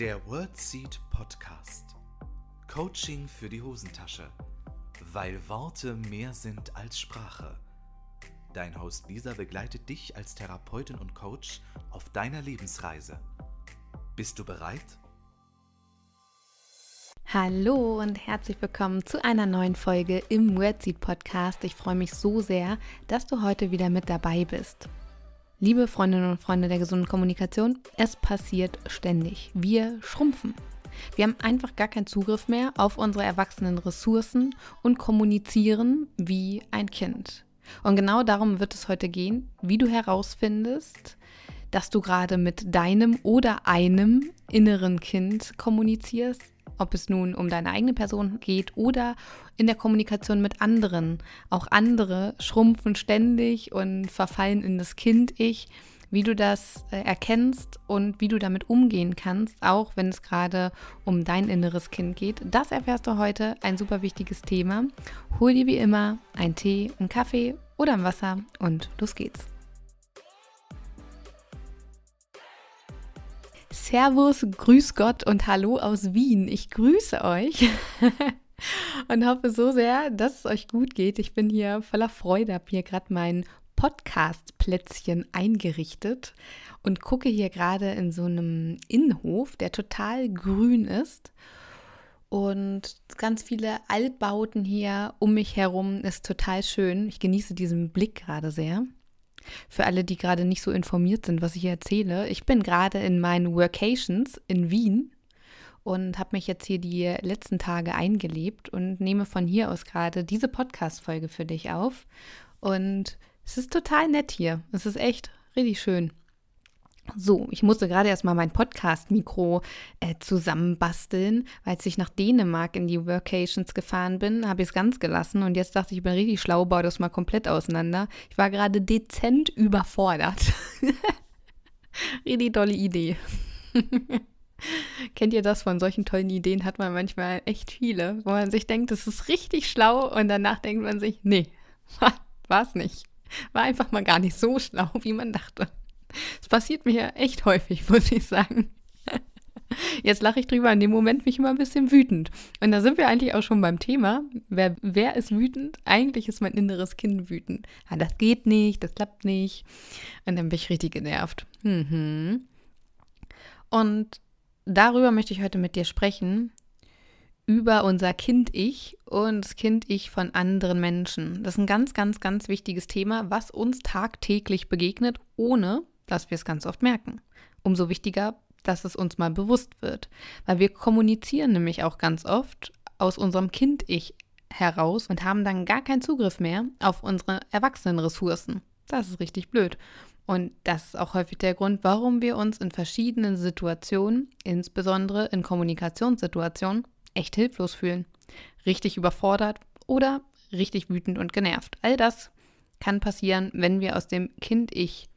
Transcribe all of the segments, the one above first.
Der WordSeed Podcast. Coaching für die Hosentasche. Weil Worte mehr sind als Sprache. Dein Host Lisa begleitet dich als Therapeutin und Coach auf deiner Lebensreise. Bist du bereit? Hallo und herzlich willkommen zu einer neuen Folge im WordSeed Podcast. Ich freue mich so sehr, dass du heute wieder mit dabei bist. Liebe Freundinnen und Freunde der gesunden Kommunikation, es passiert ständig. Wir schrumpfen. Wir haben einfach gar keinen Zugriff mehr auf unsere erwachsenen Ressourcen und kommunizieren wie ein Kind. Und genau darum wird es heute gehen, wie du herausfindest, dass du gerade mit deinem oder einem inneren Kind kommunizierst ob es nun um deine eigene Person geht oder in der Kommunikation mit anderen. Auch andere schrumpfen ständig und verfallen in das Kind-Ich. Wie du das äh, erkennst und wie du damit umgehen kannst, auch wenn es gerade um dein inneres Kind geht, das erfährst du heute. Ein super wichtiges Thema. Hol dir wie immer einen Tee, einen Kaffee oder ein Wasser und los geht's. Servus, Grüß Gott und Hallo aus Wien. Ich grüße euch und hoffe so sehr, dass es euch gut geht. Ich bin hier voller Freude, habe hier gerade mein Podcast-Plätzchen eingerichtet und gucke hier gerade in so einem Innenhof, der total grün ist und ganz viele Altbauten hier um mich herum ist total schön. Ich genieße diesen Blick gerade sehr. Für alle, die gerade nicht so informiert sind, was ich hier erzähle, ich bin gerade in meinen Workations in Wien und habe mich jetzt hier die letzten Tage eingelebt und nehme von hier aus gerade diese Podcast-Folge für dich auf. Und es ist total nett hier. Es ist echt richtig schön. So, ich musste gerade erstmal mein Podcast-Mikro äh, zusammenbasteln, weil als ich nach Dänemark in die Workations gefahren bin, habe ich es ganz gelassen und jetzt dachte ich, ich bin richtig schlau, baue das mal komplett auseinander. Ich war gerade dezent überfordert. richtig tolle Idee. Kennt ihr das? Von solchen tollen Ideen hat man manchmal echt viele, wo man sich denkt, das ist richtig schlau und danach denkt man sich, nee, war es nicht. War einfach mal gar nicht so schlau, wie man dachte. Es passiert mir ja echt häufig, muss ich sagen. Jetzt lache ich drüber, in dem Moment mich immer ein bisschen wütend. Und da sind wir eigentlich auch schon beim Thema. Wer, wer ist wütend? Eigentlich ist mein inneres Kind wütend. Ah, das geht nicht, das klappt nicht. Und dann bin ich richtig genervt. Mhm. Und darüber möchte ich heute mit dir sprechen. Über unser Kind-Ich und das Kind-Ich von anderen Menschen. Das ist ein ganz, ganz, ganz wichtiges Thema, was uns tagtäglich begegnet, ohne dass wir es ganz oft merken. Umso wichtiger, dass es uns mal bewusst wird, weil wir kommunizieren nämlich auch ganz oft aus unserem Kind-Ich heraus und haben dann gar keinen Zugriff mehr auf unsere Erwachsenenressourcen. Das ist richtig blöd. Und das ist auch häufig der Grund, warum wir uns in verschiedenen Situationen, insbesondere in Kommunikationssituationen, echt hilflos fühlen, richtig überfordert oder richtig wütend und genervt. All das kann passieren, wenn wir aus dem Kind-Ich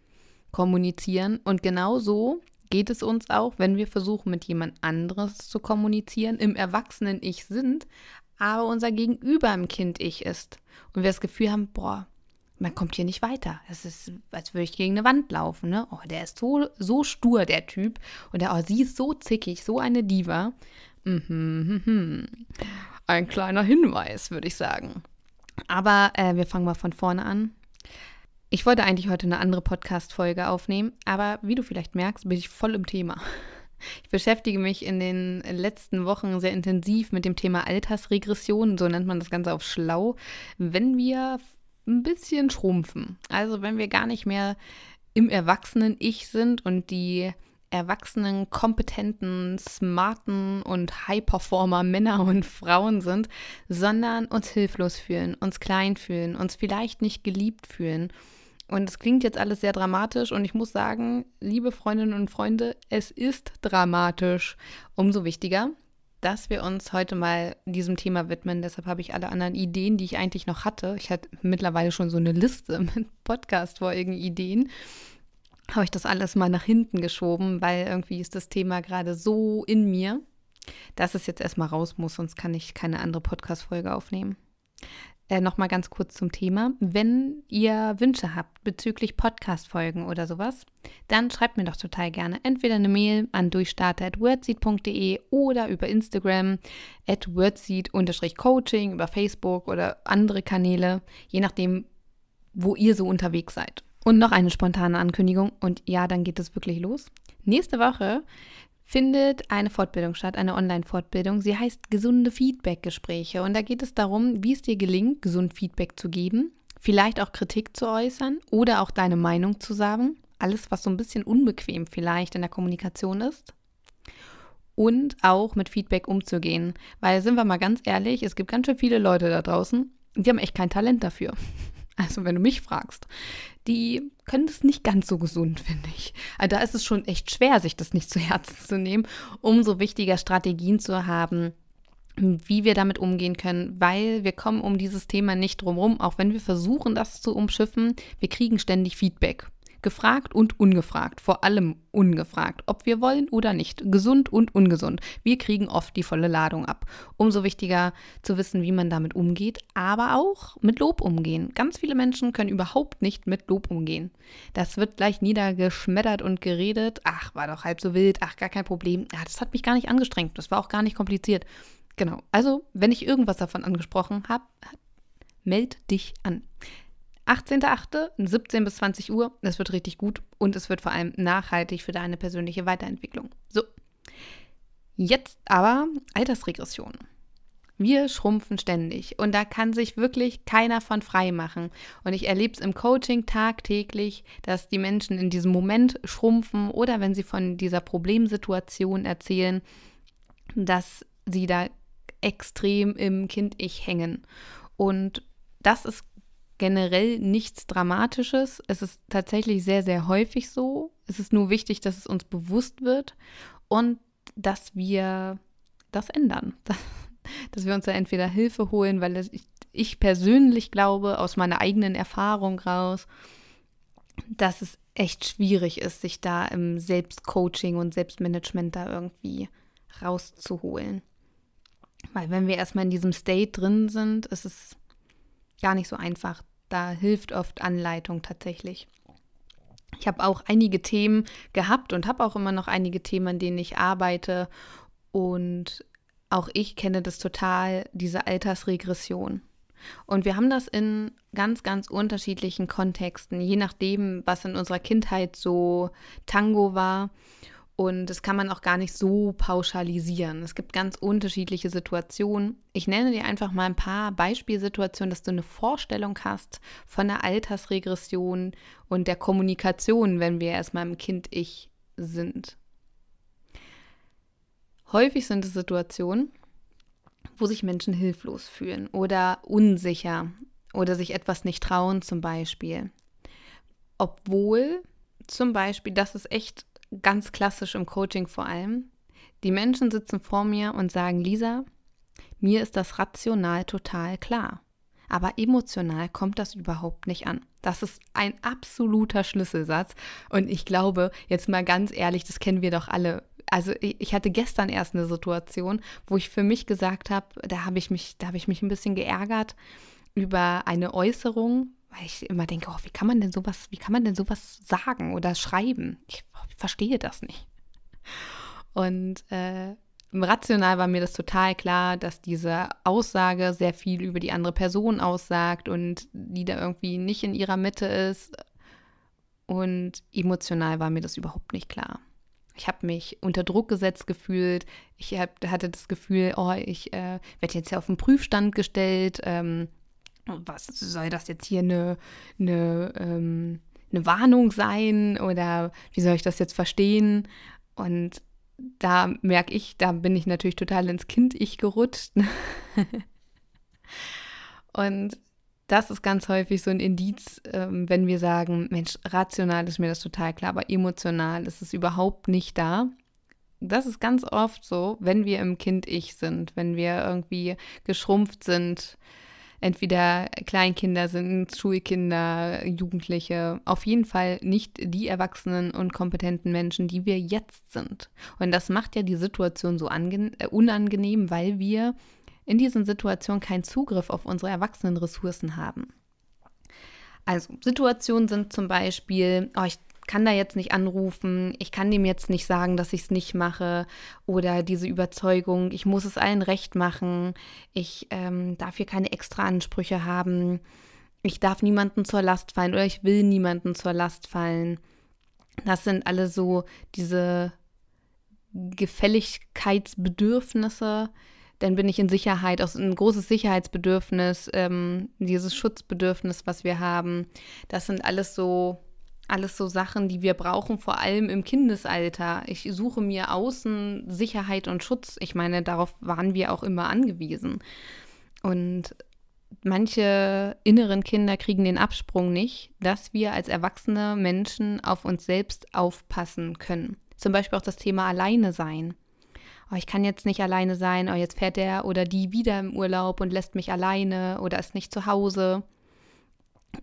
kommunizieren. Und genau so geht es uns auch, wenn wir versuchen, mit jemand anderes zu kommunizieren, im Erwachsenen-Ich sind, aber unser Gegenüber im Kind-Ich ist. Und wir das Gefühl haben, boah, man kommt hier nicht weiter. Es ist, als würde ich gegen eine Wand laufen. Ne? Oh, der ist so, so stur, der Typ. Und der, oh, sie ist so zickig, so eine Diva. Mhm, mhm, mhm. Ein kleiner Hinweis, würde ich sagen. Aber äh, wir fangen mal von vorne an. Ich wollte eigentlich heute eine andere Podcast-Folge aufnehmen, aber wie du vielleicht merkst, bin ich voll im Thema. Ich beschäftige mich in den letzten Wochen sehr intensiv mit dem Thema Altersregression, so nennt man das Ganze auf schlau, wenn wir ein bisschen schrumpfen. Also wenn wir gar nicht mehr im Erwachsenen-Ich sind und die erwachsenen, kompetenten, smarten und High-Performer Männer und Frauen sind, sondern uns hilflos fühlen, uns klein fühlen, uns vielleicht nicht geliebt fühlen und es klingt jetzt alles sehr dramatisch und ich muss sagen, liebe Freundinnen und Freunde, es ist dramatisch. Umso wichtiger, dass wir uns heute mal diesem Thema widmen. Deshalb habe ich alle anderen Ideen, die ich eigentlich noch hatte. Ich hatte mittlerweile schon so eine Liste mit Podcast-folgen Ideen. Habe ich das alles mal nach hinten geschoben, weil irgendwie ist das Thema gerade so in mir, dass es jetzt erstmal raus muss, sonst kann ich keine andere Podcast-Folge aufnehmen äh, nochmal ganz kurz zum Thema. Wenn ihr Wünsche habt bezüglich Podcast-Folgen oder sowas, dann schreibt mir doch total gerne entweder eine Mail an durchstarter.wordseed.de oder über Instagram at wordseed-coaching, über Facebook oder andere Kanäle, je nachdem, wo ihr so unterwegs seid. Und noch eine spontane Ankündigung und ja, dann geht es wirklich los. Nächste Woche findet eine Fortbildung statt, eine Online-Fortbildung. Sie heißt gesunde Feedback-Gespräche. Und da geht es darum, wie es dir gelingt, gesund Feedback zu geben, vielleicht auch Kritik zu äußern oder auch deine Meinung zu sagen. Alles, was so ein bisschen unbequem vielleicht in der Kommunikation ist. Und auch mit Feedback umzugehen. Weil, sind wir mal ganz ehrlich, es gibt ganz schön viele Leute da draußen, die haben echt kein Talent dafür also wenn du mich fragst, die können das nicht ganz so gesund, finde ich. Also da ist es schon echt schwer, sich das nicht zu Herzen zu nehmen. Umso wichtiger Strategien zu haben, wie wir damit umgehen können, weil wir kommen um dieses Thema nicht drumherum, auch wenn wir versuchen, das zu umschiffen. Wir kriegen ständig Feedback. Gefragt und ungefragt, vor allem ungefragt, ob wir wollen oder nicht, gesund und ungesund. Wir kriegen oft die volle Ladung ab. Umso wichtiger zu wissen, wie man damit umgeht, aber auch mit Lob umgehen. Ganz viele Menschen können überhaupt nicht mit Lob umgehen. Das wird gleich niedergeschmettert und geredet. Ach, war doch halb so wild, ach, gar kein Problem. Ja, das hat mich gar nicht angestrengt, das war auch gar nicht kompliziert. Genau, also wenn ich irgendwas davon angesprochen habe, meld dich an. 18.8. 17 bis 20 Uhr. Das wird richtig gut und es wird vor allem nachhaltig für deine persönliche Weiterentwicklung. So, jetzt aber Altersregression. Wir schrumpfen ständig und da kann sich wirklich keiner von frei machen. Und ich erlebe es im Coaching tagtäglich, dass die Menschen in diesem Moment schrumpfen oder wenn sie von dieser Problemsituation erzählen, dass sie da extrem im Kind-Ich hängen. Und das ist generell nichts Dramatisches. Es ist tatsächlich sehr, sehr häufig so. Es ist nur wichtig, dass es uns bewusst wird und dass wir das ändern. Dass, wir uns da entweder Hilfe holen, weil ich, ich persönlich glaube, aus meiner eigenen Erfahrung raus, dass es echt schwierig ist, sich da im Selbstcoaching und Selbstmanagement da irgendwie rauszuholen. Weil wenn wir erstmal in diesem State drin sind, ist es gar nicht so einfach. Da hilft oft Anleitung tatsächlich. Ich habe auch einige Themen gehabt und habe auch immer noch einige Themen, an denen ich arbeite. Und auch ich kenne das total, diese Altersregression. Und wir haben das in ganz, ganz unterschiedlichen Kontexten, je nachdem, was in unserer Kindheit so Tango war und das kann man auch gar nicht so pauschalisieren. Es gibt ganz unterschiedliche Situationen. Ich nenne dir einfach mal ein paar Beispielsituationen, dass du eine Vorstellung hast von der Altersregression und der Kommunikation, wenn wir erstmal im Kind-Ich sind. Häufig sind es Situationen, wo sich Menschen hilflos fühlen oder unsicher oder sich etwas nicht trauen zum Beispiel. Obwohl zum Beispiel, das ist echt ganz klassisch im Coaching vor allem. Die Menschen sitzen vor mir und sagen, Lisa, mir ist das rational total klar. Aber emotional kommt das überhaupt nicht an. Das ist ein absoluter Schlüsselsatz. Und ich glaube, jetzt mal ganz ehrlich, das kennen wir doch alle. Also ich hatte gestern erst eine Situation, wo ich für mich gesagt habe, da habe ich mich, da habe ich mich ein bisschen geärgert über eine Äußerung, weil ich immer denke, oh, wie kann man denn sowas, wie kann man denn sowas sagen oder schreiben? Ich, oh, ich verstehe das nicht. Und äh, rational war mir das total klar, dass diese Aussage sehr viel über die andere Person aussagt und die da irgendwie nicht in ihrer Mitte ist. Und emotional war mir das überhaupt nicht klar. Ich habe mich unter Druck gesetzt gefühlt. Ich hab, hatte das Gefühl, oh, ich äh, werde jetzt ja auf den Prüfstand gestellt. Ähm, was soll das jetzt hier eine, eine, ähm, eine Warnung sein oder wie soll ich das jetzt verstehen? Und da merke ich, da bin ich natürlich total ins Kind-Ich gerutscht. Und das ist ganz häufig so ein Indiz, ähm, wenn wir sagen, Mensch, rational ist mir das total klar, aber emotional ist es überhaupt nicht da. Das ist ganz oft so, wenn wir im Kind-Ich sind, wenn wir irgendwie geschrumpft sind, entweder Kleinkinder sind, Schulkinder, Jugendliche, auf jeden Fall nicht die erwachsenen und kompetenten Menschen, die wir jetzt sind. Und das macht ja die Situation so äh, unangenehm, weil wir in diesen Situationen keinen Zugriff auf unsere erwachsenen Ressourcen haben. Also Situationen sind zum Beispiel, oh, ich kann da jetzt nicht anrufen, ich kann dem jetzt nicht sagen, dass ich es nicht mache oder diese Überzeugung, ich muss es allen recht machen, ich ähm, darf hier keine extra Ansprüche haben, ich darf niemanden zur Last fallen oder ich will niemanden zur Last fallen. Das sind alle so diese Gefälligkeitsbedürfnisse, dann bin ich in Sicherheit, auch ein großes Sicherheitsbedürfnis, ähm, dieses Schutzbedürfnis, was wir haben. Das sind alles so alles so Sachen, die wir brauchen, vor allem im Kindesalter. Ich suche mir außen Sicherheit und Schutz. Ich meine, darauf waren wir auch immer angewiesen. Und manche inneren Kinder kriegen den Absprung nicht, dass wir als erwachsene Menschen auf uns selbst aufpassen können. Zum Beispiel auch das Thema alleine sein. Oh, ich kann jetzt nicht alleine sein, oh, jetzt fährt der oder die wieder im Urlaub und lässt mich alleine oder ist nicht zu Hause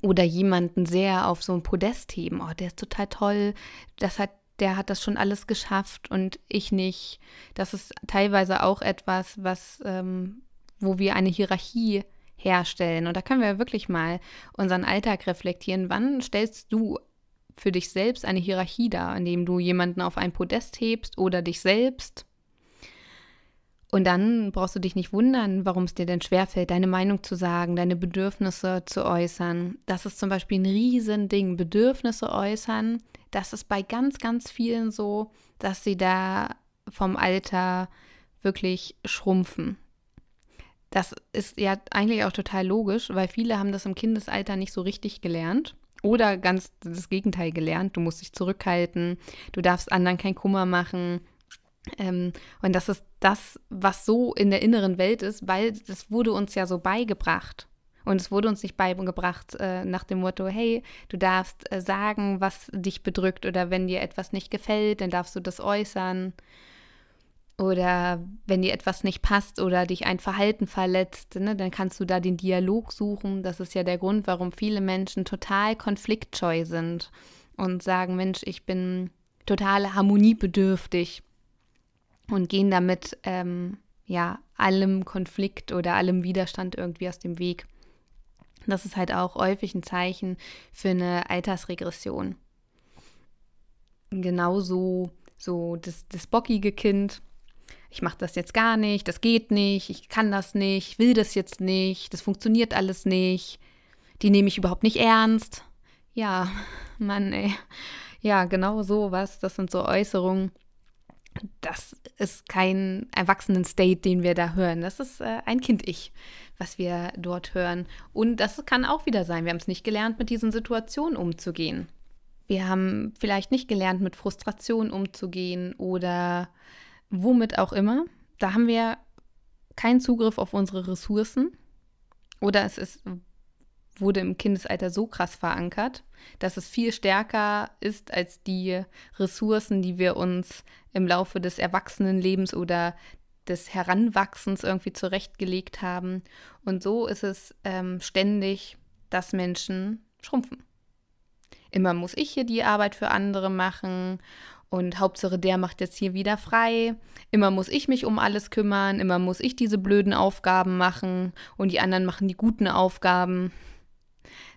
oder jemanden sehr auf so ein Podest heben. Oh, der ist total toll, das hat, der hat das schon alles geschafft und ich nicht. Das ist teilweise auch etwas, was, ähm, wo wir eine Hierarchie herstellen. Und da können wir wirklich mal unseren Alltag reflektieren. Wann stellst du für dich selbst eine Hierarchie dar, indem du jemanden auf ein Podest hebst oder dich selbst? Und dann brauchst du dich nicht wundern, warum es dir denn schwerfällt, deine Meinung zu sagen, deine Bedürfnisse zu äußern. Das ist zum Beispiel ein Riesending. Bedürfnisse äußern, das ist bei ganz, ganz vielen so, dass sie da vom Alter wirklich schrumpfen. Das ist ja eigentlich auch total logisch, weil viele haben das im Kindesalter nicht so richtig gelernt. Oder ganz das Gegenteil gelernt. Du musst dich zurückhalten, du darfst anderen keinen Kummer machen, ähm, und das ist das, was so in der inneren Welt ist, weil das wurde uns ja so beigebracht. Und es wurde uns nicht beigebracht äh, nach dem Motto, hey, du darfst äh, sagen, was dich bedrückt oder wenn dir etwas nicht gefällt, dann darfst du das äußern. Oder wenn dir etwas nicht passt oder dich ein Verhalten verletzt, ne, dann kannst du da den Dialog suchen. Das ist ja der Grund, warum viele Menschen total konfliktscheu sind und sagen, Mensch, ich bin total harmoniebedürftig und gehen damit ähm, ja allem Konflikt oder allem Widerstand irgendwie aus dem Weg. Das ist halt auch häufig ein Zeichen für eine Altersregression. Genauso so das, das bockige Kind. Ich mache das jetzt gar nicht, das geht nicht, ich kann das nicht, will das jetzt nicht, das funktioniert alles nicht, die nehme ich überhaupt nicht ernst. Ja, Mann, ey. Ja, genau so was. Das sind so Äußerungen, das ist kein Erwachsenen-State, den wir da hören. Das ist äh, ein Kind-Ich, was wir dort hören. Und das kann auch wieder sein. Wir haben es nicht gelernt, mit diesen Situationen umzugehen. Wir haben vielleicht nicht gelernt, mit Frustration umzugehen oder womit auch immer. Da haben wir keinen Zugriff auf unsere Ressourcen. Oder es ist wurde im Kindesalter so krass verankert, dass es viel stärker ist als die Ressourcen, die wir uns im Laufe des Erwachsenenlebens oder des Heranwachsens irgendwie zurechtgelegt haben. Und so ist es ähm, ständig, dass Menschen schrumpfen. Immer muss ich hier die Arbeit für andere machen und Hauptsache der macht jetzt hier wieder frei. Immer muss ich mich um alles kümmern, immer muss ich diese blöden Aufgaben machen und die anderen machen die guten Aufgaben.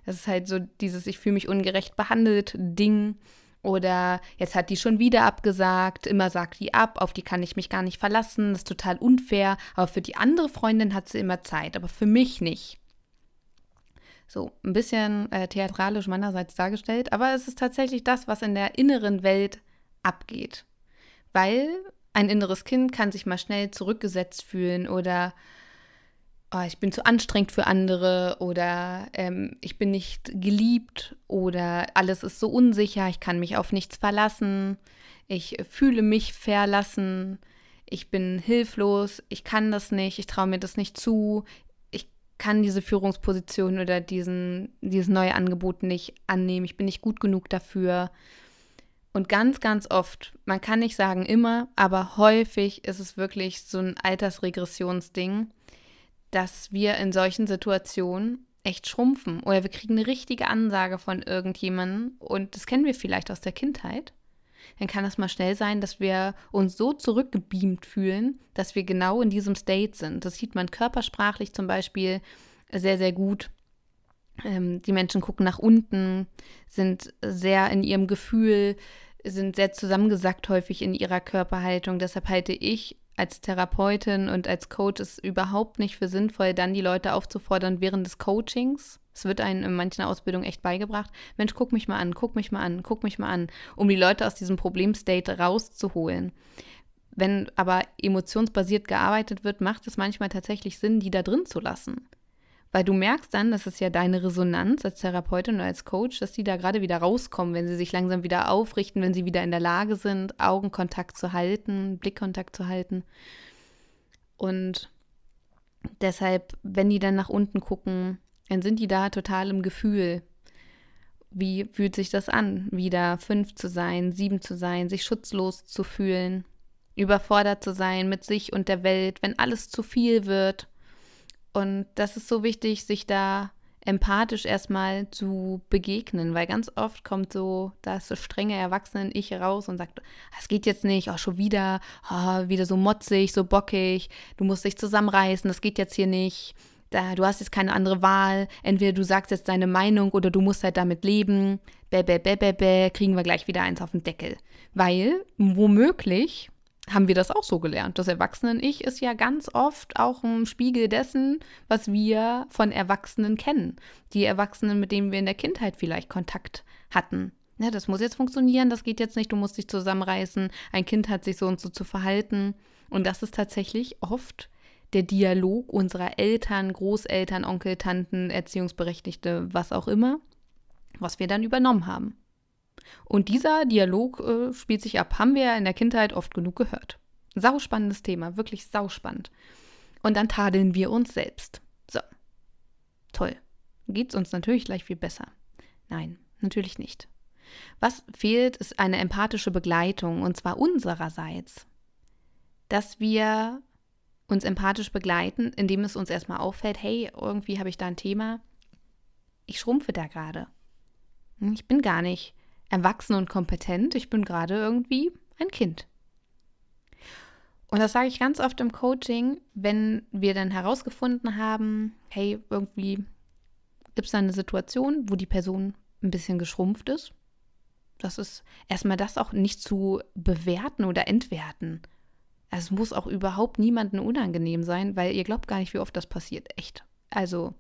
Das ist halt so dieses Ich fühle mich ungerecht behandelt Ding. Oder jetzt hat die schon wieder abgesagt, immer sagt die ab, auf die kann ich mich gar nicht verlassen, das ist total unfair. Aber für die andere Freundin hat sie immer Zeit, aber für mich nicht. So, ein bisschen äh, theatralisch meinerseits dargestellt, aber es ist tatsächlich das, was in der inneren Welt abgeht. Weil ein inneres Kind kann sich mal schnell zurückgesetzt fühlen oder oh, ich bin zu anstrengend für andere oder ähm, ich bin nicht geliebt oder alles ist so unsicher, ich kann mich auf nichts verlassen, ich fühle mich verlassen, ich bin hilflos, ich kann das nicht, ich traue mir das nicht zu, ich kann diese Führungsposition oder diesen, dieses neue Angebot nicht annehmen, ich bin nicht gut genug dafür. Und ganz, ganz oft, man kann nicht sagen immer, aber häufig ist es wirklich so ein Altersregressionsding dass wir in solchen Situationen echt schrumpfen oder wir kriegen eine richtige Ansage von irgendjemandem und das kennen wir vielleicht aus der Kindheit, dann kann das mal schnell sein, dass wir uns so zurückgebeamt fühlen, dass wir genau in diesem State sind. Das sieht man körpersprachlich zum Beispiel sehr, sehr gut. Ähm, die Menschen gucken nach unten, sind sehr in ihrem Gefühl, sind sehr zusammengesackt häufig in ihrer Körperhaltung. Deshalb halte ich als Therapeutin und als Coach es überhaupt nicht für sinnvoll, dann die Leute aufzufordern während des Coachings. Es wird einem in manchen Ausbildungen echt beigebracht. Mensch, guck mich mal an, guck mich mal an, guck mich mal an, um die Leute aus diesem Problemstate rauszuholen. Wenn aber emotionsbasiert gearbeitet wird, macht es manchmal tatsächlich Sinn, die da drin zu lassen. Weil du merkst dann, das ist ja deine Resonanz als Therapeutin oder als Coach, dass die da gerade wieder rauskommen, wenn sie sich langsam wieder aufrichten, wenn sie wieder in der Lage sind, Augenkontakt zu halten, Blickkontakt zu halten. Und deshalb, wenn die dann nach unten gucken, dann sind die da total im Gefühl. Wie fühlt sich das an, wieder fünf zu sein, sieben zu sein, sich schutzlos zu fühlen, überfordert zu sein mit sich und der Welt, wenn alles zu viel wird, und das ist so wichtig, sich da empathisch erstmal zu begegnen, weil ganz oft kommt so das strenge Erwachsenen-Ich raus und sagt, es geht jetzt nicht, auch oh, schon wieder, oh, wieder so motzig, so bockig, du musst dich zusammenreißen, das geht jetzt hier nicht, da, du hast jetzt keine andere Wahl, entweder du sagst jetzt deine Meinung oder du musst halt damit leben, bäh, bäh, bäh, bäh, bäh, kriegen wir gleich wieder eins auf den Deckel. Weil womöglich haben wir das auch so gelernt. Das Erwachsenen-Ich ist ja ganz oft auch ein Spiegel dessen, was wir von Erwachsenen kennen. Die Erwachsenen, mit denen wir in der Kindheit vielleicht Kontakt hatten. Ja, ne, das muss jetzt funktionieren, das geht jetzt nicht, du musst dich zusammenreißen, ein Kind hat sich so und so zu verhalten. Und das ist tatsächlich oft der Dialog unserer Eltern, Großeltern, Onkel, Tanten, Erziehungsberechtigte, was auch immer, was wir dann übernommen haben. Und dieser Dialog äh, spielt sich ab, haben wir ja in der Kindheit oft genug gehört. Sauspannendes Thema, wirklich sauspannend. Und dann tadeln wir uns selbst. So. Toll. Geht's uns natürlich gleich viel besser. Nein, natürlich nicht. Was fehlt, ist eine empathische Begleitung, und zwar unsererseits. Dass wir uns empathisch begleiten, indem es uns erstmal auffällt, hey, irgendwie habe ich da ein Thema. Ich schrumpfe da gerade. Hm, ich bin gar nicht erwachsen und kompetent, ich bin gerade irgendwie ein Kind. Und das sage ich ganz oft im Coaching, wenn wir dann herausgefunden haben, hey, irgendwie gibt es da eine Situation, wo die Person ein bisschen geschrumpft ist. Das ist erstmal das auch nicht zu bewerten oder entwerten. Es muss auch überhaupt niemandem unangenehm sein, weil ihr glaubt gar nicht, wie oft das passiert. Echt. Also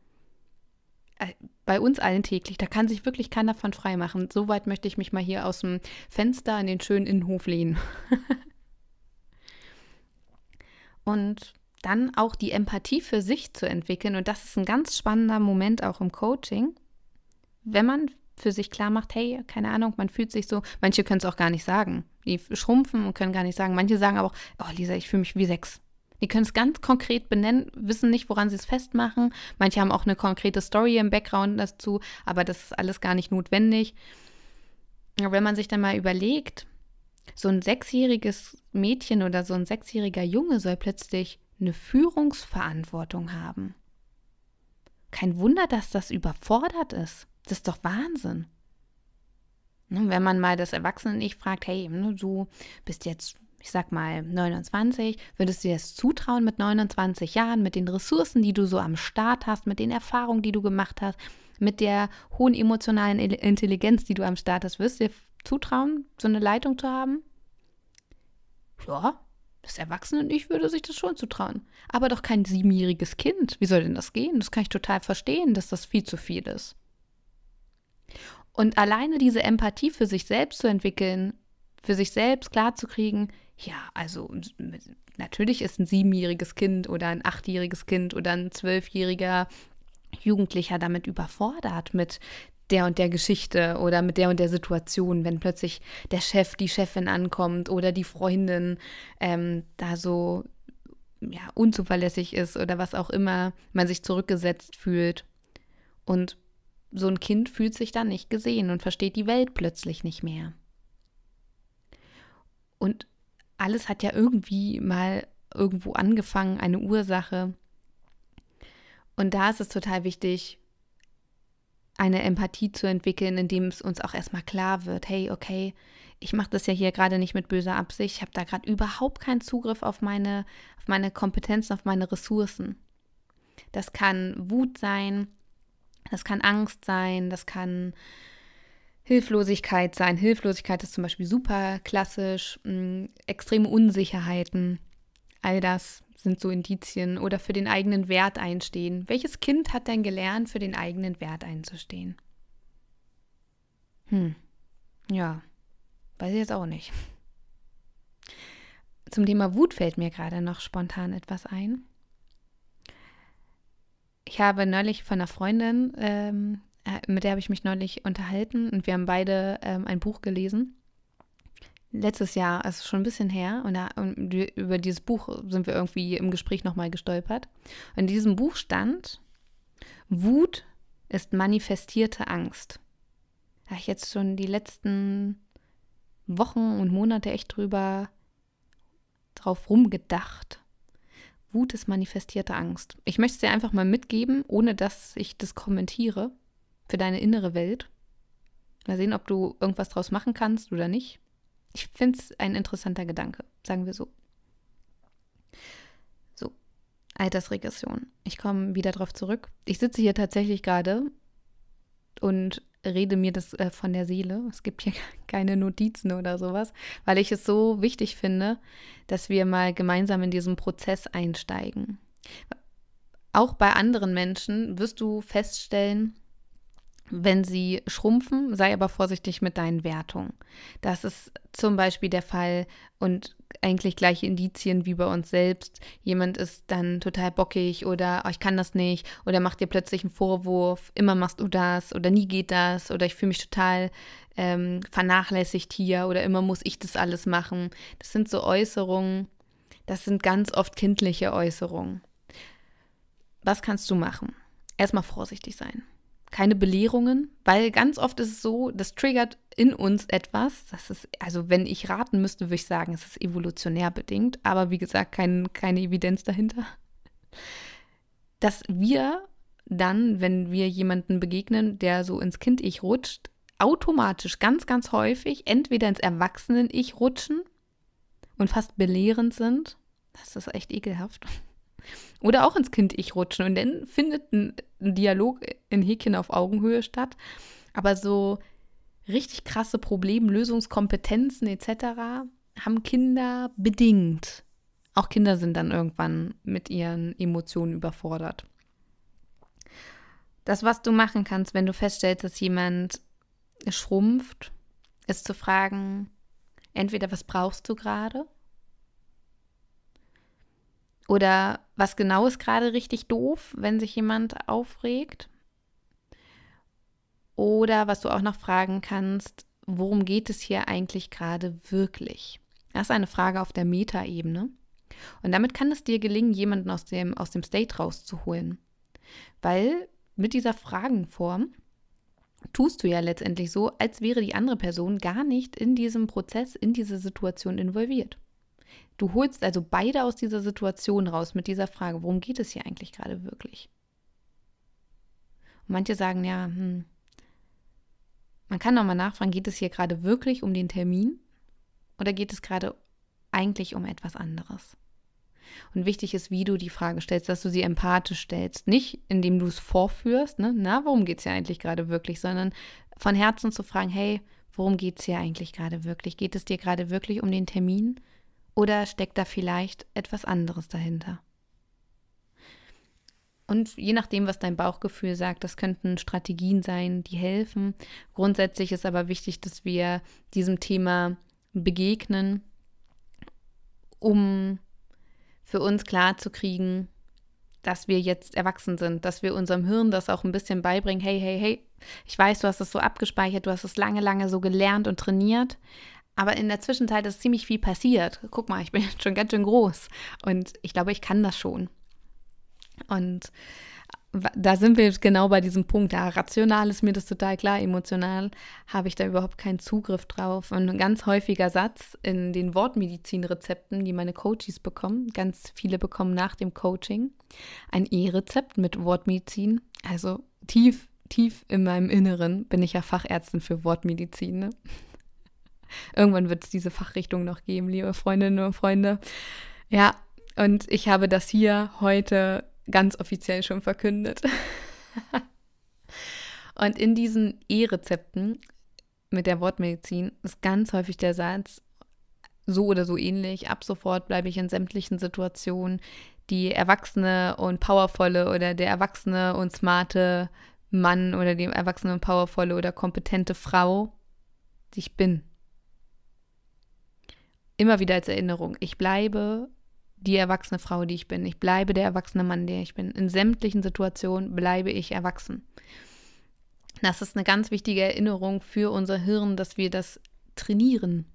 äh, bei uns allen täglich. Da kann sich wirklich keiner von frei machen. So weit möchte ich mich mal hier aus dem Fenster in den schönen Innenhof lehnen. und dann auch die Empathie für sich zu entwickeln. Und das ist ein ganz spannender Moment auch im Coaching, wenn man für sich klar macht, hey, keine Ahnung, man fühlt sich so, manche können es auch gar nicht sagen. Die schrumpfen und können gar nicht sagen. Manche sagen aber auch, oh Lisa, ich fühle mich wie sechs. Die können es ganz konkret benennen, wissen nicht, woran sie es festmachen. Manche haben auch eine konkrete Story im Background dazu, aber das ist alles gar nicht notwendig. Wenn man sich dann mal überlegt, so ein sechsjähriges Mädchen oder so ein sechsjähriger Junge soll plötzlich eine Führungsverantwortung haben. Kein Wunder, dass das überfordert ist. Das ist doch Wahnsinn. Ne, wenn man mal das erwachsenen ich fragt, hey, ne, du bist jetzt ich sag mal 29, würdest du dir das zutrauen mit 29 Jahren, mit den Ressourcen, die du so am Start hast, mit den Erfahrungen, die du gemacht hast, mit der hohen emotionalen Intelligenz, die du am Start hast, würdest du dir zutrauen, so eine Leitung zu haben? Ja, das Erwachsene und ich würde sich das schon zutrauen. Aber doch kein siebenjähriges Kind. Wie soll denn das gehen? Das kann ich total verstehen, dass das viel zu viel ist. Und alleine diese Empathie für sich selbst zu entwickeln, für sich selbst klarzukriegen, ja, also natürlich ist ein siebenjähriges Kind oder ein achtjähriges Kind oder ein zwölfjähriger Jugendlicher damit überfordert, mit der und der Geschichte oder mit der und der Situation, wenn plötzlich der Chef, die Chefin ankommt oder die Freundin ähm, da so ja, unzuverlässig ist oder was auch immer, man sich zurückgesetzt fühlt. Und so ein Kind fühlt sich dann nicht gesehen und versteht die Welt plötzlich nicht mehr. Und alles hat ja irgendwie mal irgendwo angefangen, eine Ursache. Und da ist es total wichtig, eine Empathie zu entwickeln, indem es uns auch erstmal klar wird, hey, okay, ich mache das ja hier gerade nicht mit böser Absicht, ich habe da gerade überhaupt keinen Zugriff auf meine, auf meine Kompetenzen, auf meine Ressourcen. Das kann Wut sein, das kann Angst sein, das kann Hilflosigkeit sein. Hilflosigkeit ist zum Beispiel super klassisch, mh, mm, extreme Unsicherheiten, all das sind so Indizien oder für den eigenen Wert einstehen. Welches Kind hat denn gelernt, für den eigenen Wert einzustehen? Hm, ja, weiß ich jetzt auch nicht. Zum Thema Wut fällt mir gerade noch spontan etwas ein. Ich habe neulich von einer Freundin ähm, äh, mit der habe ich mich neulich unterhalten und wir haben beide ähm, ein Buch gelesen. Letztes Jahr, also schon ein bisschen her, und, da, und über dieses Buch sind wir irgendwie im Gespräch nochmal gestolpert. in diesem Buch stand, Wut ist manifestierte Angst. Da habe ich jetzt schon die letzten Wochen und Monate echt drüber drauf rumgedacht. Wut ist manifestierte Angst. Ich möchte es dir einfach mal mitgeben, ohne dass ich das kommentiere für deine innere Welt. Mal sehen, ob du irgendwas draus machen kannst oder nicht. Ich finde es ein interessanter Gedanke, sagen wir so. So, Altersregression. Ich komme wieder drauf zurück. Ich sitze hier tatsächlich gerade und rede mir das äh, von der Seele. Es gibt hier keine Notizen oder sowas, weil ich es so wichtig finde, dass wir mal gemeinsam in diesen Prozess einsteigen. Auch bei anderen Menschen wirst du feststellen, wenn sie schrumpfen, sei aber vorsichtig mit deinen Wertungen. Das ist zum Beispiel der Fall und eigentlich gleiche Indizien wie bei uns selbst. Jemand ist dann total bockig oder oh, ich kann das nicht oder macht dir plötzlich einen Vorwurf, immer machst du das oder nie geht das oder ich fühle mich total ähm, vernachlässigt hier oder immer muss ich das alles machen. Das sind so Äußerungen, das sind ganz oft kindliche Äußerungen. Was kannst du machen? Erstmal vorsichtig sein keine Belehrungen, weil ganz oft ist es so, das triggert in uns etwas. Das ist, also wenn ich raten müsste, würde ich sagen, es ist evolutionär bedingt, aber wie gesagt, kein, keine Evidenz dahinter. Dass wir dann, wenn wir jemanden begegnen, der so ins Kind-Ich rutscht, automatisch ganz, ganz häufig entweder ins Erwachsenen-Ich rutschen und fast belehrend sind. Das ist echt ekelhaft. Oder auch ins Kind-Ich rutschen. Und dann findet ein ein Dialog in Häkchen auf Augenhöhe statt. Aber so richtig krasse Problemlösungskompetenzen etc. haben Kinder bedingt. Auch Kinder sind dann irgendwann mit ihren Emotionen überfordert. Das, was du machen kannst, wenn du feststellst, dass jemand schrumpft, ist zu fragen, entweder was brauchst du gerade oder was genau ist gerade richtig doof, wenn sich jemand aufregt? Oder was du auch noch fragen kannst, worum geht es hier eigentlich gerade wirklich? Das ist eine Frage auf der Metaebene. Und damit kann es dir gelingen, jemanden aus dem, aus dem State rauszuholen. Weil mit dieser Fragenform tust du ja letztendlich so, als wäre die andere Person gar nicht in diesem Prozess, in diese Situation involviert. Du holst also beide aus dieser Situation raus mit dieser Frage, worum geht es hier eigentlich gerade wirklich? Und manche sagen ja, hm, man kann nochmal nachfragen, geht es hier gerade wirklich um den Termin oder geht es gerade eigentlich um etwas anderes? Und wichtig ist, wie du die Frage stellst, dass du sie empathisch stellst. Nicht, indem du es vorführst, ne? na, worum geht es hier eigentlich gerade wirklich, sondern von Herzen zu fragen, hey, worum geht es hier eigentlich gerade wirklich? Geht es dir gerade wirklich um den Termin? Oder steckt da vielleicht etwas anderes dahinter? Und je nachdem, was dein Bauchgefühl sagt, das könnten Strategien sein, die helfen. Grundsätzlich ist aber wichtig, dass wir diesem Thema begegnen, um für uns klarzukriegen, dass wir jetzt erwachsen sind, dass wir unserem Hirn das auch ein bisschen beibringen. Hey, hey, hey, ich weiß, du hast es so abgespeichert, du hast es lange, lange so gelernt und trainiert, aber in der Zwischenzeit ist ziemlich viel passiert. Guck mal, ich bin jetzt schon ganz schön groß und ich glaube, ich kann das schon. Und da sind wir genau bei diesem Punkt. Ja, rational ist mir das total klar, emotional habe ich da überhaupt keinen Zugriff drauf. Und ein ganz häufiger Satz in den Wortmedizin-Rezepten, die meine Coaches bekommen, ganz viele bekommen nach dem Coaching, ein E-Rezept mit Wortmedizin. Also tief, tief in meinem Inneren bin ich ja Fachärztin für Wortmedizin. Ne? Irgendwann wird es diese Fachrichtung noch geben, liebe Freundinnen und Freunde. Ja, und ich habe das hier heute ganz offiziell schon verkündet. und in diesen E-Rezepten mit der Wortmedizin ist ganz häufig der Satz, so oder so ähnlich, ab sofort bleibe ich in sämtlichen Situationen die erwachsene und powervolle oder der erwachsene und smarte Mann oder die erwachsene und powervolle oder kompetente Frau, die ich bin immer wieder als Erinnerung, ich bleibe die erwachsene Frau, die ich bin. Ich bleibe der erwachsene Mann, der ich bin. In sämtlichen Situationen bleibe ich erwachsen. Das ist eine ganz wichtige Erinnerung für unser Hirn, dass wir das trainieren.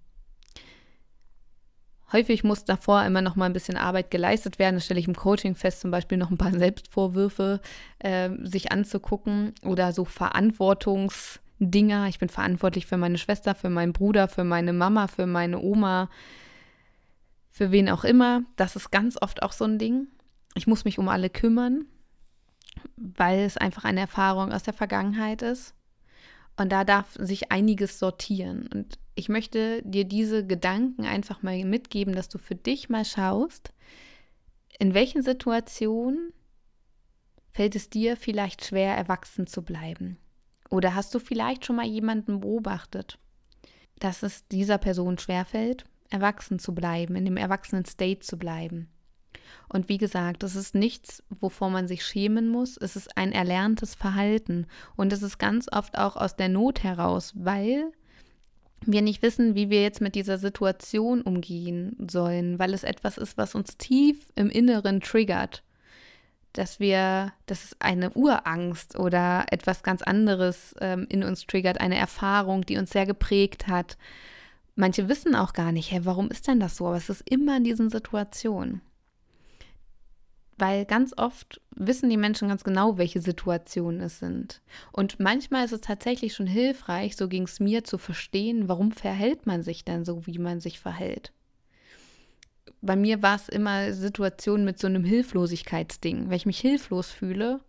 Häufig muss davor immer noch mal ein bisschen Arbeit geleistet werden. Das stelle ich im Coaching fest, zum Beispiel noch ein paar Selbstvorwürfe äh, sich anzugucken oder so Verantwortungs- Dinger. Ich bin verantwortlich für meine Schwester, für meinen Bruder, für meine Mama, für meine Oma, für wen auch immer. Das ist ganz oft auch so ein Ding. Ich muss mich um alle kümmern, weil es einfach eine Erfahrung aus der Vergangenheit ist. Und da darf sich einiges sortieren. Und ich möchte dir diese Gedanken einfach mal mitgeben, dass du für dich mal schaust, in welchen Situationen fällt es dir vielleicht schwer, erwachsen zu bleiben? Oder hast du vielleicht schon mal jemanden beobachtet, dass es dieser Person schwerfällt, erwachsen zu bleiben, in dem erwachsenen State zu bleiben? Und wie gesagt, es ist nichts, wovor man sich schämen muss, es ist ein erlerntes Verhalten und es ist ganz oft auch aus der Not heraus, weil wir nicht wissen, wie wir jetzt mit dieser Situation umgehen sollen, weil es etwas ist, was uns tief im Inneren triggert dass wir, dass eine Urangst oder etwas ganz anderes ähm, in uns triggert, eine Erfahrung, die uns sehr geprägt hat. Manche wissen auch gar nicht, hey, warum ist denn das so? Aber es ist immer in diesen Situationen. Weil ganz oft wissen die Menschen ganz genau, welche Situationen es sind. Und manchmal ist es tatsächlich schon hilfreich, so ging es mir, zu verstehen, warum verhält man sich denn so, wie man sich verhält bei mir war es immer Situationen mit so einem Hilflosigkeitsding. Wenn ich mich hilflos fühle,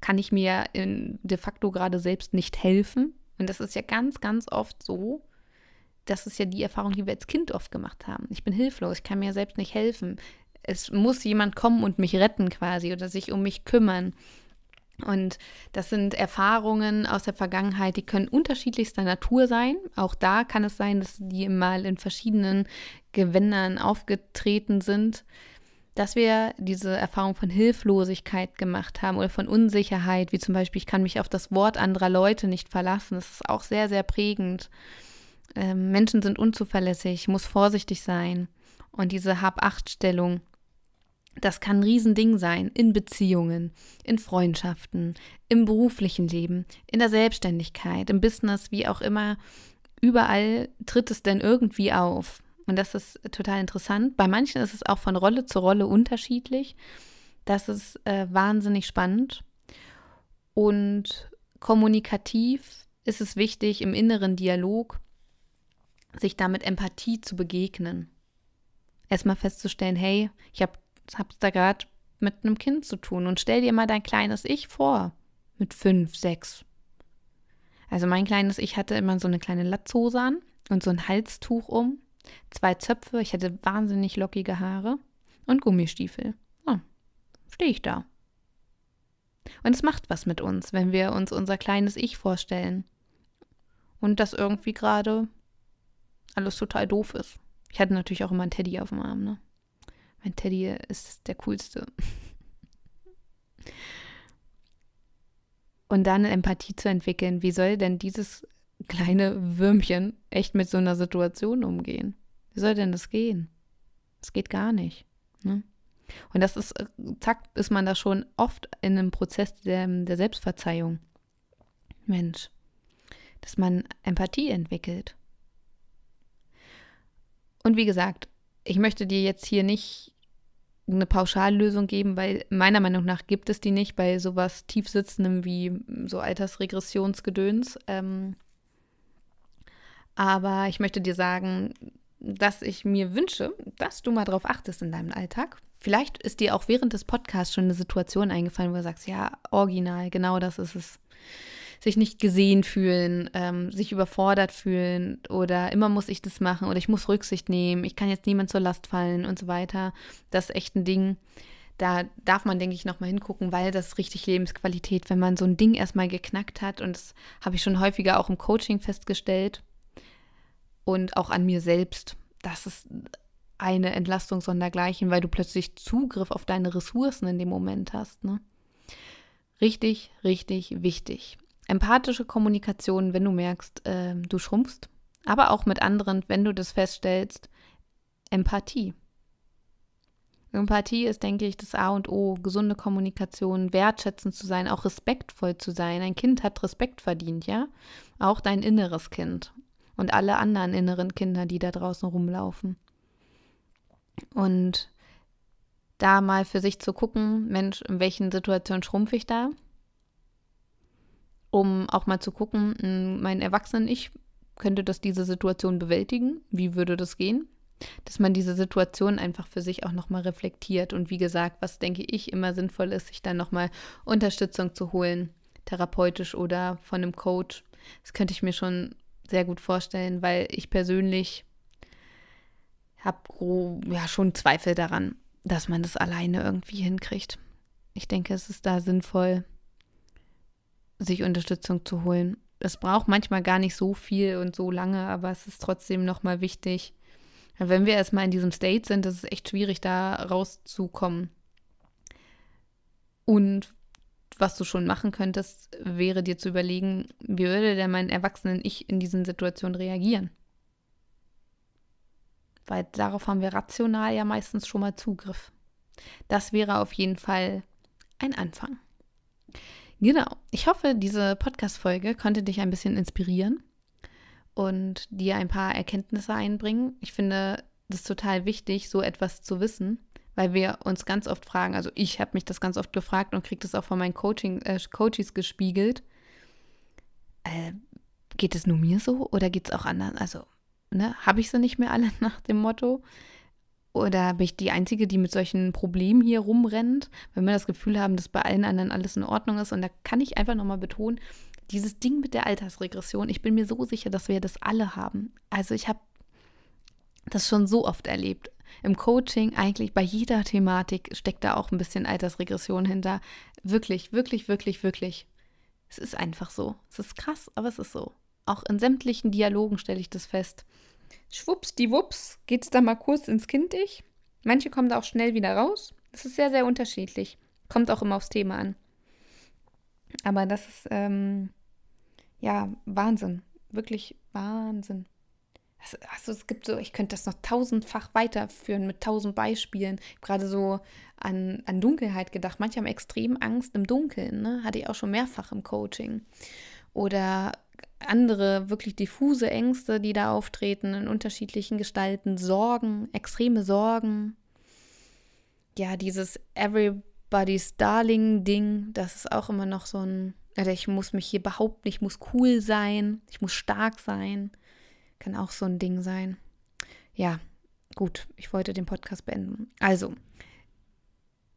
kann ich mir in, de facto gerade selbst nicht helfen. Und das ist ja ganz, ganz oft so. Das ist ja die Erfahrung, die wir als Kind oft gemacht haben. Ich bin hilflos, ich kann mir selbst nicht helfen. Es muss jemand kommen und mich retten quasi oder sich um mich kümmern. Und das sind Erfahrungen aus der Vergangenheit, die können unterschiedlichster Natur sein. Auch da kann es sein, dass die mal in verschiedenen Gewändern aufgetreten sind dass wir diese Erfahrung von Hilflosigkeit gemacht haben oder von Unsicherheit, wie zum Beispiel, ich kann mich auf das Wort anderer Leute nicht verlassen. Das ist auch sehr, sehr prägend. Ähm, Menschen sind unzuverlässig, muss vorsichtig sein. Und diese Hab-Acht-Stellung, das kann ein Riesending sein in Beziehungen, in Freundschaften, im beruflichen Leben, in der Selbstständigkeit, im Business, wie auch immer. Überall tritt es denn irgendwie auf. Und das ist total interessant. Bei manchen ist es auch von Rolle zu Rolle unterschiedlich. Das ist äh, wahnsinnig spannend. Und kommunikativ ist es wichtig, im inneren Dialog sich damit Empathie zu begegnen. Erstmal festzustellen, hey, ich habe hab's da gerade mit einem Kind zu tun. Und stell dir mal dein kleines Ich vor. Mit fünf, sechs. Also mein kleines Ich hatte immer so eine kleine Latzhose an und so ein Halstuch um, zwei Zöpfe, ich hatte wahnsinnig lockige Haare und Gummistiefel. Oh, ah, stehe ich da. Und es macht was mit uns, wenn wir uns unser kleines Ich vorstellen. Und das irgendwie gerade alles total doof ist. Ich hatte natürlich auch immer einen Teddy auf dem Arm, ne? Mein Teddy ist der coolste. Und dann Empathie zu entwickeln. Wie soll denn dieses kleine Würmchen echt mit so einer Situation umgehen? Wie soll denn das gehen? Es geht gar nicht. Ne? Und das ist, äh, zack, ist man da schon oft in einem Prozess der, der Selbstverzeihung. Mensch, dass man Empathie entwickelt. Und wie gesagt, ich möchte dir jetzt hier nicht eine Pauschallösung geben, weil meiner Meinung nach gibt es die nicht bei sowas tiefsitzendem wie so Altersregressionsgedöns. Ähm, aber ich möchte dir sagen, dass ich mir wünsche, dass du mal drauf achtest in deinem Alltag. Vielleicht ist dir auch während des Podcasts schon eine Situation eingefallen, wo du sagst, ja, original, genau das ist es sich nicht gesehen fühlen, ähm, sich überfordert fühlen oder immer muss ich das machen oder ich muss Rücksicht nehmen, ich kann jetzt niemand zur Last fallen und so weiter. Das ist echt ein Ding. Da darf man, denke ich, nochmal hingucken, weil das richtig Lebensqualität, wenn man so ein Ding erstmal geknackt hat. Und das habe ich schon häufiger auch im Coaching festgestellt und auch an mir selbst. Das ist eine Entlastung sondergleichen, weil du plötzlich Zugriff auf deine Ressourcen in dem Moment hast. Ne? Richtig, richtig wichtig. Empathische Kommunikation, wenn du merkst, äh, du schrumpfst, aber auch mit anderen, wenn du das feststellst. Empathie. Empathie ist, denke ich, das A und O, gesunde Kommunikation, wertschätzend zu sein, auch respektvoll zu sein. Ein Kind hat Respekt verdient, ja? Auch dein inneres Kind und alle anderen inneren Kinder, die da draußen rumlaufen. Und da mal für sich zu gucken, Mensch, in welchen Situationen schrumpfe ich da? um auch mal zu gucken, hm, mein Erwachsenen-Ich könnte das diese Situation bewältigen? Wie würde das gehen? Dass man diese Situation einfach für sich auch nochmal reflektiert und wie gesagt, was denke ich immer sinnvoll ist, sich dann nochmal Unterstützung zu holen, therapeutisch oder von einem Coach. Das könnte ich mir schon sehr gut vorstellen, weil ich persönlich habe ja schon Zweifel daran, dass man das alleine irgendwie hinkriegt. Ich denke, es ist da sinnvoll, sich Unterstützung zu holen. Es braucht manchmal gar nicht so viel und so lange, aber es ist trotzdem nochmal wichtig. Wenn wir erstmal in diesem State sind, ist es echt schwierig, da rauszukommen. Und was du schon machen könntest, wäre dir zu überlegen, wie würde denn mein erwachsenen Ich in diesen Situationen reagieren? Weil darauf haben wir rational ja meistens schon mal Zugriff. Das wäre auf jeden Fall ein Anfang. Genau. Ich hoffe, diese Podcast-Folge konnte dich ein bisschen inspirieren und dir ein paar Erkenntnisse einbringen. Ich finde das total wichtig, so etwas zu wissen, weil wir uns ganz oft fragen, also ich habe mich das ganz oft gefragt und kriege das auch von meinen Coaching, äh, Coaches gespiegelt. Äh, geht es nur mir so oder geht es auch anderen? Also, ne, habe ich sie nicht mehr alle nach dem Motto? Oder bin ich die Einzige, die mit solchen Problemen hier rumrennt? Wenn wir das Gefühl haben, dass bei allen anderen alles in Ordnung ist. Und da kann ich einfach nochmal betonen, dieses Ding mit der Altersregression, ich bin mir so sicher, dass wir das alle haben. Also ich habe das schon so oft erlebt. Im Coaching, eigentlich bei jeder Thematik steckt da auch ein bisschen Altersregression hinter. Wirklich, wirklich, wirklich, wirklich. Es ist einfach so. Es ist krass, aber es ist so. Auch in sämtlichen Dialogen stelle ich das fest die schwuppsdiwupps geht es da mal kurz ins Kind-Ich. Manche kommen da auch schnell wieder raus. Das ist sehr, sehr unterschiedlich. Kommt auch immer aufs Thema an. Aber das ist, ähm, ja, Wahnsinn. Wirklich Wahnsinn. Also, also, es gibt so, ich könnte das noch tausendfach weiterführen mit tausend Beispielen. Gerade so an, an Dunkelheit gedacht. Manche haben extrem Angst im Dunkeln, ne? Hatte ich auch schon mehrfach im Coaching. Oder andere wirklich diffuse Ängste, die da auftreten in unterschiedlichen Gestalten, Sorgen, extreme Sorgen. Ja, dieses Everybody's Darling-Ding, das ist auch immer noch so ein, also ich muss mich hier behaupten, ich muss cool sein, ich muss stark sein, kann auch so ein Ding sein. Ja, gut, ich wollte den Podcast beenden. Also,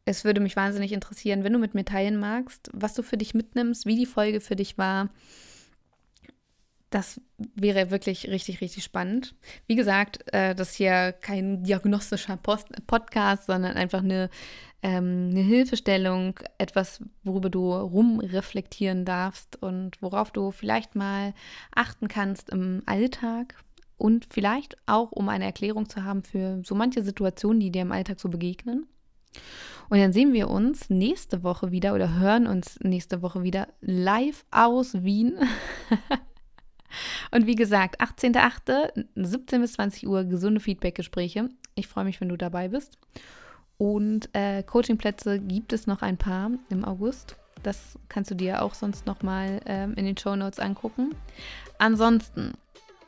es würde mich wahnsinnig interessieren, wenn du mit mir teilen magst, was du für dich mitnimmst, wie die Folge für dich war das wäre wirklich richtig, richtig spannend. Wie gesagt, äh, das hier kein diagnostischer Post Podcast, sondern einfach eine, ähm, eine Hilfestellung, etwas, worüber du rumreflektieren darfst und worauf du vielleicht mal achten kannst im Alltag. Und vielleicht auch, um eine Erklärung zu haben für so manche Situationen, die dir im Alltag so begegnen. Und dann sehen wir uns nächste Woche wieder oder hören uns nächste Woche wieder live aus Wien. Und wie gesagt, 18.8., 17 bis 20 Uhr, gesunde Feedback-Gespräche. Ich freue mich, wenn du dabei bist. Und äh, Coachingplätze gibt es noch ein paar im August. Das kannst du dir auch sonst nochmal ähm, in den Show Notes angucken. Ansonsten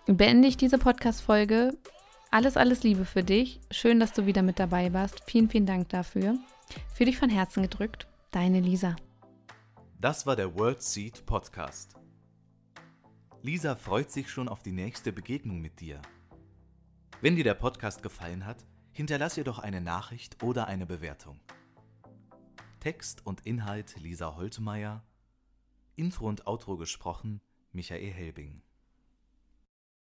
beende ich diese Podcast-Folge. Alles, alles Liebe für dich. Schön, dass du wieder mit dabei warst. Vielen, vielen Dank dafür. Für dich von Herzen gedrückt, deine Lisa. Das war der World Seed Podcast. Lisa freut sich schon auf die nächste Begegnung mit dir. Wenn dir der Podcast gefallen hat, hinterlass ihr doch eine Nachricht oder eine Bewertung. Text und Inhalt Lisa Holtmeier, Intro und Outro gesprochen Michael Helbing.